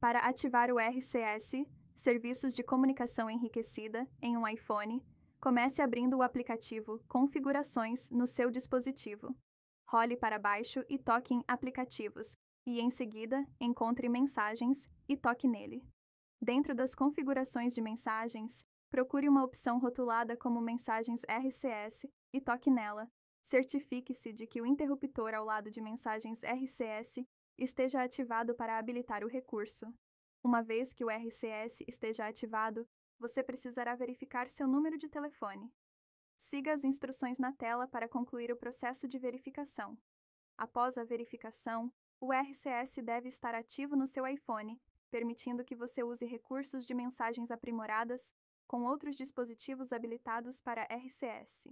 para ativar o RCS, Serviços de Comunicação Enriquecida, em um iPhone, comece abrindo o aplicativo Configurações no seu dispositivo. Role para baixo e toque em Aplicativos, e em seguida encontre Mensagens e toque nele. Dentro das configurações de mensagens, procure uma opção rotulada como Mensagens RCS e toque nela. Certifique-se de que o interruptor ao lado de mensagens RCS esteja ativado para habilitar o recurso. Uma vez que o RCS esteja ativado, você precisará verificar seu número de telefone. Siga as instruções na tela para concluir o processo de verificação. Após a verificação, o RCS deve estar ativo no seu iPhone, permitindo que você use recursos de mensagens aprimoradas com outros dispositivos habilitados para RCS.